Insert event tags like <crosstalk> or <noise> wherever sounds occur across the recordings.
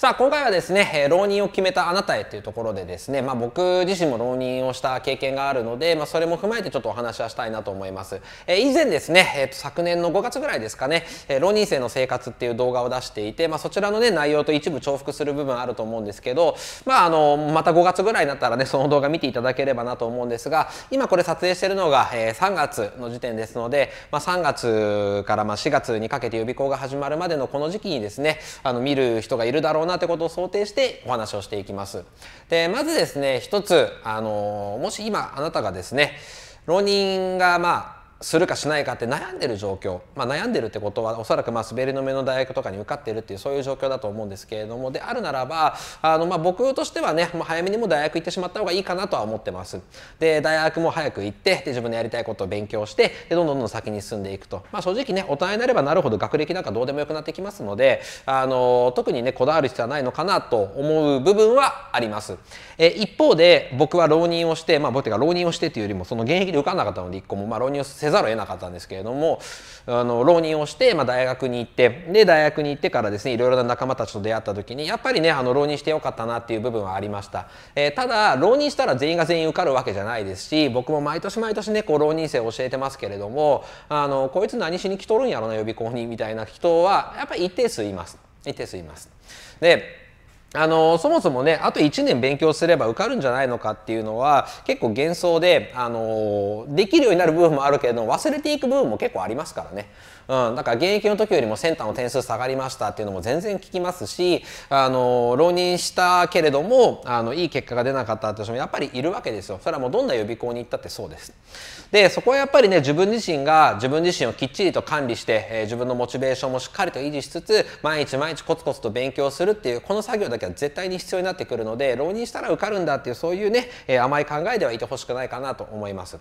さあ今回はですね浪人を決めたあなたへというところでですね、まあ、僕自身も浪人をした経験があるので、まあ、それも踏まえてちょっとお話はしたいなと思います、えー、以前ですね、えー、と昨年の5月ぐらいですかね、えー、浪人生の生活っていう動画を出していて、まあ、そちらのね内容と一部重複する部分あると思うんですけど、まあ、あのまた5月ぐらいになったらねその動画見ていただければなと思うんですが今これ撮影してるのが、えー、3月の時点ですので、まあ、3月からまあ4月にかけて予備校が始まるまでのこの時期にですねあの見る人がいるだろうななってことを想定してお話をしていきます。でまずですね一つあのもし今あなたがですね浪人がまあするかしないかって悩んでる状況、まあ、悩んでるってことはおそらくまあ滑り止めの大学とかに受かっているっていうそういう状況だと思うんですけれどもであるならばあのまあ僕としてはねもう早めにも大学行ってしまった方がいいかなとは思ってますで大学も早く行ってで自分のやりたいことを勉強してでどんどんどん先に進んでいくと、まあ、正直ね大人になればなるほど学歴なんかどうでもよくなってきますのであの特にねこだわる必要はないのかなと思う部分はありますえ一方で僕は浪人をしてまあ僕が浪人をしてというよりもその現役で受かんなかったので一個も、まあ、浪人をせせざるを得なかったんですけれどもあの浪人をして、まあ、大学に行ってで大学に行ってからですねいろいろな仲間たちと出会った時にやっぱりねあの浪人してよかったなっていう部分はありました、えー、ただ浪人したら全員が全員受かるわけじゃないですし僕も毎年毎年ねこう浪人生を教えてますけれどもあのこいつ何しに来とるんやろな予備校にみたいな人はやっぱり一定数います一定数いますであのそもそもねあと1年勉強すれば受かるんじゃないのかっていうのは結構幻想であのできるようになる部分もあるけれど忘れていく部分も結構ありますからねうん、だから現役の時よりもセンターの点数下がりましたっていうのも全然聞きますし、あの浪人したけれどもあのいい結果が出なかったって人もやっぱりいるわけですよ。それはもうどんな予備校に行ったってそうです。でそこはやっぱりね自分自身が自分自身をきっちりと管理して、えー、自分のモチベーションもしっかりと維持しつつ毎日毎日コツコツと勉強するっていうこの作業だけは絶対に必要になってくるので浪人したら受かるんだっていうそういうね、えー、甘い考えではいてほしくないかなと思います。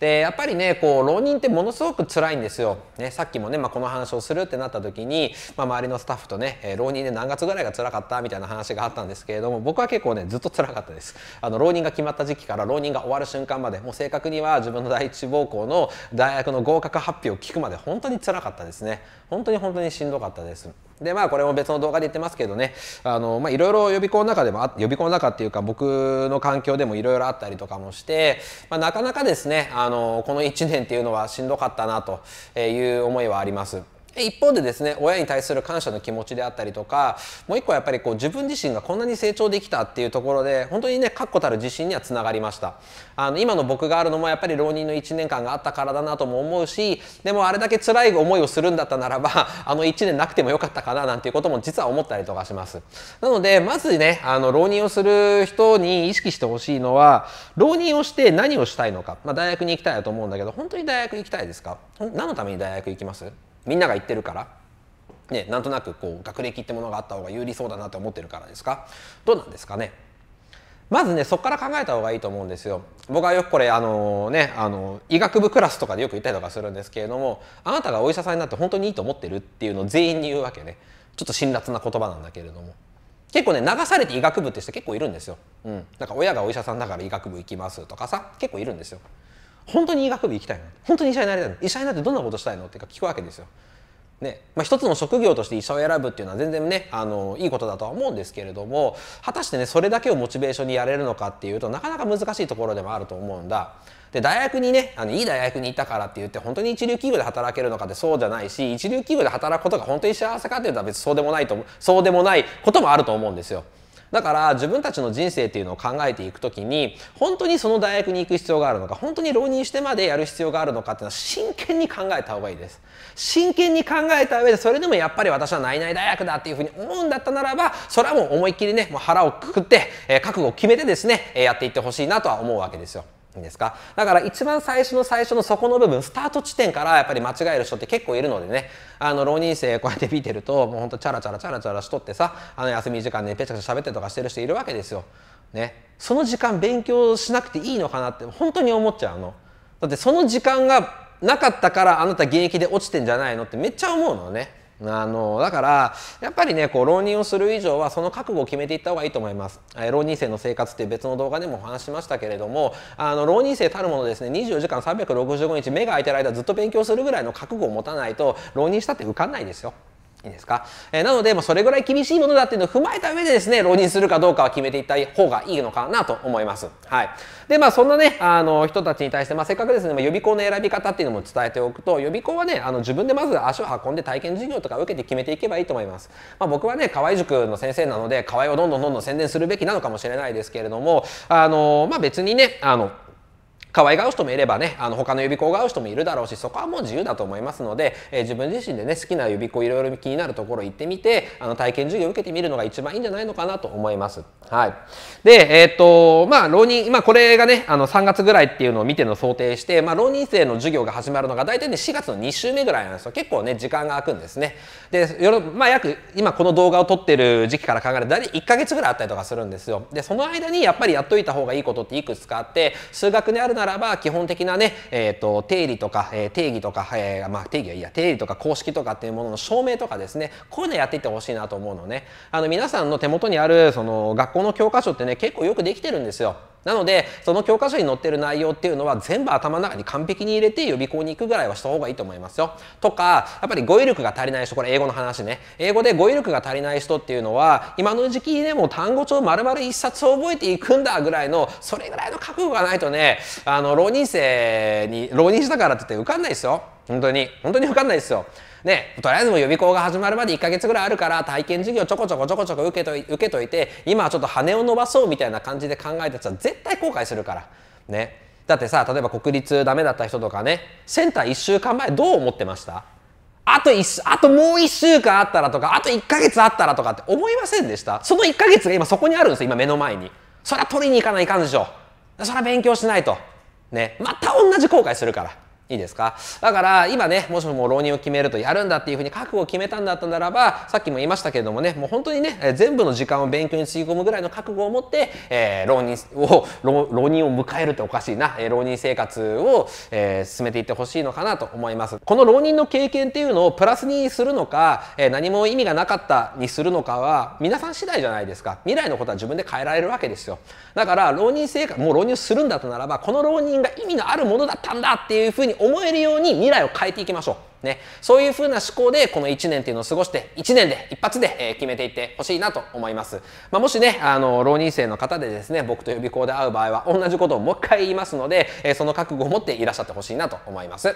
でやっぱりねこう浪人ってものすごく辛いんですよ。ね、さっききもね、まあ、この話をするってなった時に、まあ、周りのスタッフとね浪人で何月ぐらいが辛かったみたいな話があったんですけれども僕は結構ねずっと辛かったです。あの浪人が決まった時期から浪人が終わる瞬間までもう正確には自分の第一志望校の大学の合格発表を聞くまで本当につらかったですね。本当に本当にしんどかったです。でまあこれも別の動画で言ってますけどねあの、まあ、いろいろ予備校の中でも予備校の中っていうか僕の環境でもいろいろあったりとかもして、まあ、なかなかですねあのこの1年っていうのはしんどかったなという思いはあります。一方でですね親に対する感謝の気持ちであったりとかもう一個はやっぱりこう自分自身がこんなに成長できたっていうところで本当にね確固たる自信にはつながりましたあの今の僕があるのもやっぱり浪人の1年間があったからだなとも思うしでもあれだけ辛い思いをするんだったならば <laughs> あの1年なくてもよかったかななんていうことも実は思ったりとかしますなのでまずねあの浪人をする人に意識してほしいのは浪人をして何をしたいのか、まあ、大学に行きたいだと思うんだけど本当に大学行きたいですか何のために大学行きますみんなが言ってるから、ね、なんとなくこう学歴ってものがあった方が有利そうだなと思ってるからですかどうなんですかねまずねそこから考えた方がいいと思うんですよ。僕はよくこれあのー、ねあのー、医学部クラスとかでよく言ったりとかするんですけれどもあなたがお医者さんになって本当にいいと思ってるっていうのを全員に言うわけねちょっと辛辣な言葉なんだけれども結構ね流されて医学部って人結構いるんですよ。うん、なんか親がお医者さんだから医学部行きますとかさ結構いるんですよ。本当に医学部行きたいの本当に医者になりたいの医者になってどんなことしたいのって聞くわけですよ。ねまあ、一つの職業として医者を選ぶっていうのは全然ねあのいいことだとは思うんですけれども果たしてねそれだけをモチベーションにやれるのかっていうとなかなか難しいところでもあると思うんだ。で大学にねあのいい大学に行ったからって言って本当に一流企業で働けるのかってそうじゃないし一流企業で働くことが本当に幸せかっていうとは別にそうでもないとそうでもないこともあると思うんですよ。だから自分たちの人生っていうのを考えていく時に本当にその大学に行く必要があるのか本当に浪人してまでやる必要があるのかっていうのは真剣に考えた方がいいです真剣に考えた上でそれでもやっぱり私は内々大学だっていうふうに思うんだったならばそれはもう思いっきりねもう腹をくくって、えー、覚悟を決めてですね、えー、やっていってほしいなとは思うわけですよいいですかだから一番最初の最初の底の部分スタート地点からやっぱり間違える人って結構いるのでねあの浪人生こうやって見てるともうほんとチャラチャラチャラチャラしとってさあの休み時間にペチャペチャ喋ってとかしてる人いるわけですよ。ね、その時間勉強しなくていいのかなって本当に思っちゃうの。だってその時間がなかったからあなた現役で落ちてんじゃないのってめっちゃ思うのね。あのだからやっぱりねこう浪人をする以上はその覚悟を決めていった方がいいと思います、浪人生の生活っていう別の動画でもお話しましたけれどもあの浪人生たるものですね24時間365日目が開いてる間ずっと勉強するぐらいの覚悟を持たないと浪人したって受かんないですよ。いいですか、えー、なので、まあ、それぐらい厳しいものだっていうのを踏まえた上でですね、浪人するかどうかは決めていった方がいいのかなと思います。はい。で、まあ、そんなね、あの、人たちに対して、まあ、せっかくですね、まあ、予備校の選び方っていうのも伝えておくと、予備校はね、あの、自分でまず足を運んで体験授業とか受けて決めていけばいいと思います。まあ、僕はね、河合塾の先生なので、河合をどんどんどんどん宣伝するべきなのかもしれないですけれども、あの、まあ、別にね、あの、可愛がう人もいればね、あの他の備校が合う人もいるだろうし、そこはもう自由だと思いますので、えー、自分自身でね、好きな予備校いろいろ気になるところ行ってみて、あの体験授業受けてみるのが一番いいんじゃないのかなと思います。はい。で、えー、っと、まあ、浪人、まあ、これがね、あの3月ぐらいっていうのを見ての想定して、まあ、浪人生の授業が始まるのが大体ね、4月の2週目ぐらいなんですよ。結構ね、時間が空くんですね。で、よろまあ、約、今この動画を撮ってる時期から考えると、大体1ヶ月ぐらいあったりとかするんですよ。で、その間にやっぱりやっといた方がいいことっていくつかあって、数学にあるなならば基本的なね、えーと、定理とか、えー、定義とか、えー、まあ定義はいいや定理とか公式とかっていうものの証明とかですねこういうのやっていってほしいなと思うのねあの皆さんの手元にあるその学校の教科書ってね結構よくできてるんですよ。なのでその教科書に載ってる内容っていうのは全部頭の中に完璧に入れて予備校に行くぐらいはした方がいいと思いますよ。とかやっぱり語彙力が足りない人これ英語の話ね英語で語彙力が足りない人っていうのは今の時期で、ね、も単語帳丸々一冊覚えていくんだぐらいのそれぐらいの覚悟がないとねあの浪人生に浪人したからって言って受かんないですよ本当に本当に受かんないですよ。ね、とりあえずも予備校が始まるまで1か月ぐらいあるから体験授業ちょこちょこちょこちょこ受けと受けといて今はちょっと羽を伸ばそうみたいな感じで考えたら絶対後悔するから。ね、だってさ例えば国立ダメだった人とかねセンター1週間前どう思ってましたあとあともう1週間あったらとかあと1か月あったらとかって思いませんでしたその1か月が今そこにあるんですよ今目の前にそれは取りに行かないかんでしょう。それは勉強しないとねまた同じ後悔するからいいですかだから今ねもしも浪人を決めるとやるんだっていうふうに覚悟を決めたんだったならばさっきも言いましたけれどもねもう本当にね全部の時間を勉強につぎ込むぐらいの覚悟を持って、えー、浪人を浪浪人を迎えるっておかしいな、えー、浪人生活を、えー、進めていってほしいのかなと思いますこの浪人の経験っていうのをプラスにするのか、えー、何も意味がなかったにするのかは皆さん次第じゃないですか未来のことは自分で変えられるわけですよだから浪人生活もう浪人するんだとならばこの浪人が意味のあるものだったんだっていうふうにに思えるように未来を変えていきましょう。ね、そういうふうな思考でこの1年っていうのを過ごして1年で一発で決めていってほしいなと思います、まあ、もしねあの浪人生の方でですね僕と予備校で会う場合は同じことをもう一回言いますのでその覚悟を持っていらっしゃってほしいなと思います。